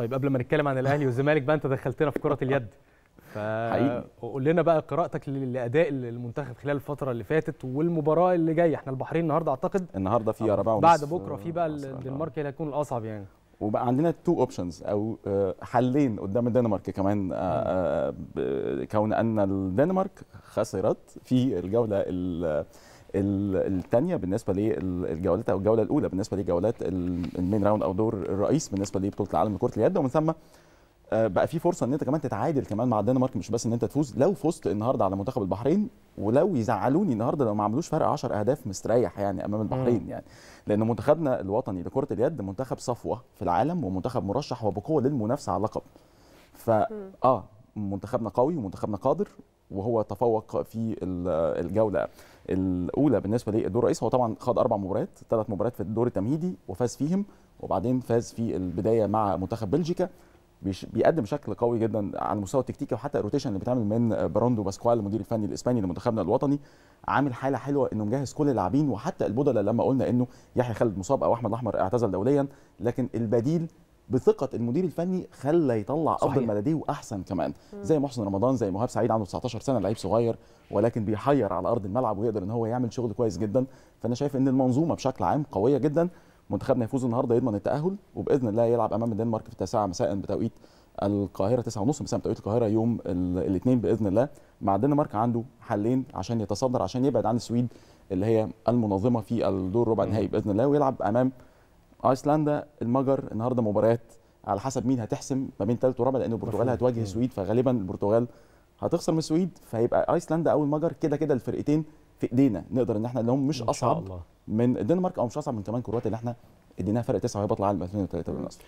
طيب قبل ما نتكلم عن الاهلي والزمالك بقى انت دخلتنا في كره اليد فقول لنا بقى قراءتك لاداء المنتخب خلال الفتره اللي فاتت والمباراه اللي جايه احنا البحرين النهارده اعتقد النهارده في اربعه ونص بعد بكره في بقى آه، الدنمارك اللي هيكون الاصعب يعني وبقى عندنا تو اوبشنز او آه، حلين قدام الدنمارك كمان آه، كون ان الدنمارك خسرت في الجوله الثانيه بالنسبه للجولات او الجوله الاولى بالنسبه لجولات المين راوند او دور الرئيس بالنسبه لبطوله العالم لكره اليد ومن ثم آه، بقى في فرصه ان انت كمان تتعادل كمان مع الدنمارك مش بس ان انت تفوز لو فزت النهارده على منتخب البحرين ولو يزعلوني النهارده لو ما عملوش فرق 10 اهداف مستريح يعني امام البحرين يعني لان منتخبنا الوطني لكره اليد منتخب صفوه في العالم ومنتخب مرشح وبقوه للمنافسه على اللقب ف اه منتخبنا قوي ومنتخبنا قادر وهو تفوق في الجوله الاولى بالنسبه للدور الرئيسي هو طبعا خد اربع مباريات ثلاث مباريات في الدور التمهيدي وفاز فيهم وبعدين فاز في البدايه مع منتخب بلجيكا بيقدم شكل قوي جدا على المستوى التكتيكي وحتى الروتيشن اللي بيتعمل من براندو باسكوال المدير الفني الاسباني لمنتخبنا الوطني عامل حاله حلوه انه مجهز كل اللاعبين وحتى البدلاء لما قلنا انه يحيى خالد مصاب او احمد الاحمر اعتزل دوليا لكن البديل بثقه المدير الفني خلى يطلع افضل ما لديه واحسن كمان مم. زي محسن رمضان زي مهاب سعيد عنده 19 سنه لعيب صغير ولكن بيحير على ارض الملعب ويقدر ان هو يعمل شغل كويس جدا فانا شايف ان المنظومه بشكل عام قويه جدا منتخبنا يفوز النهارده يضمن التاهل وباذن الله يلعب امام الدنمارك في التاسعه مساء بتوقيت القاهره 9:30 مساء بتوقيت القاهره يوم الاثنين باذن الله مع الدنمارك عنده حلين عشان يتصدر عشان يبعد عن السويد اللي هي المنظمه في الدور ربع النهائي باذن الله ويلعب امام ايسلندا المجر النهارده مباريات على حسب مين هتحسم ما بين ثالث ورابع لان البرتغال هتواجه السويد فغالبا البرتغال هتخسر من السويد فهيبقى ايسلندا او المجر كده كده الفرقتين في ايدينا نقدر ان احنا لهم مش اصعب من الدنمارك او مش اصعب من كمان كرواتيا اللي احنا اديناها فرق تسعه وهي بطل العالم 2003 بالمناسبه